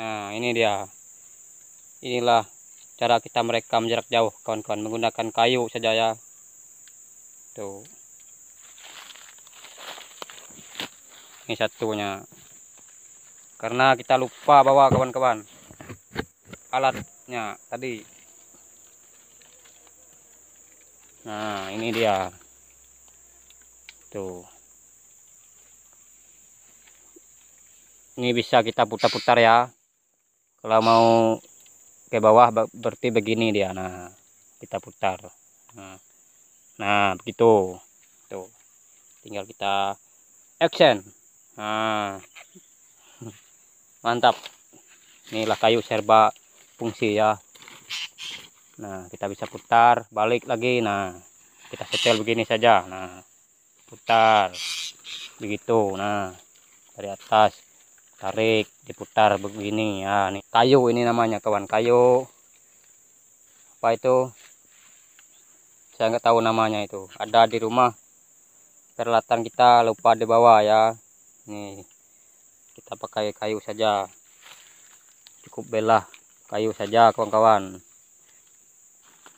Nah, ini dia. Inilah cara kita merekam jarak jauh, kawan-kawan, menggunakan kayu saja ya. Tuh. Ini satunya. Karena kita lupa bawa kawan-kawan alatnya tadi. Nah, ini dia. Tuh. Ini bisa kita putar-putar ya kalau mau ke bawah berarti begini dia nah kita putar nah, nah begitu tuh tinggal kita action nah mantap inilah kayu serba fungsi ya nah kita bisa putar balik lagi nah kita setel begini saja nah putar begitu nah dari atas tarik diputar begini ya nih kayu ini namanya kawan kayu apa itu saya nggak tahu namanya itu ada di rumah peralatan kita lupa di bawah ya nih kita pakai kayu saja cukup belah kayu saja kawan-kawan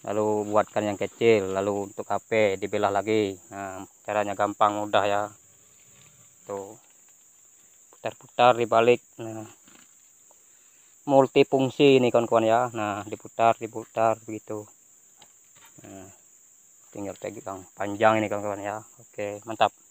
lalu buatkan yang kecil lalu untuk HP dibelah lagi nah, caranya gampang mudah ya tuh putar-putar dibalik nah multifungsi ini kawan-kawan ya nah diputar diputar begitu nah, tinggal pegang panjang ini kawan-kawan ya oke mantap